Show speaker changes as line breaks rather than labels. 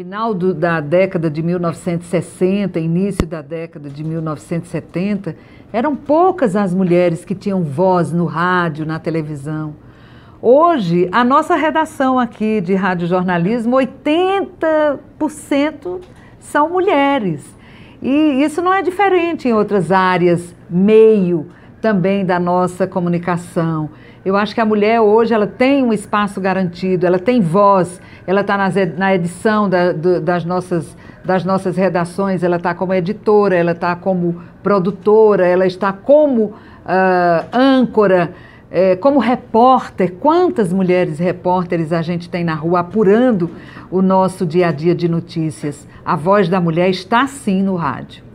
Final do, da década de 1960, início da década de 1970, eram poucas as mulheres que tinham voz no rádio, na televisão. Hoje, a nossa redação aqui de rádio jornalismo, 80% são mulheres. E isso não é diferente em outras áreas, meio, também da nossa comunicação. Eu acho que a mulher hoje ela tem um espaço garantido, ela tem voz, ela está na edição da, do, das, nossas, das nossas redações, ela está como editora, ela está como produtora, ela está como uh, âncora, é, como repórter. Quantas mulheres repórteres a gente tem na rua apurando o nosso dia a dia de notícias? A voz da mulher está sim no rádio.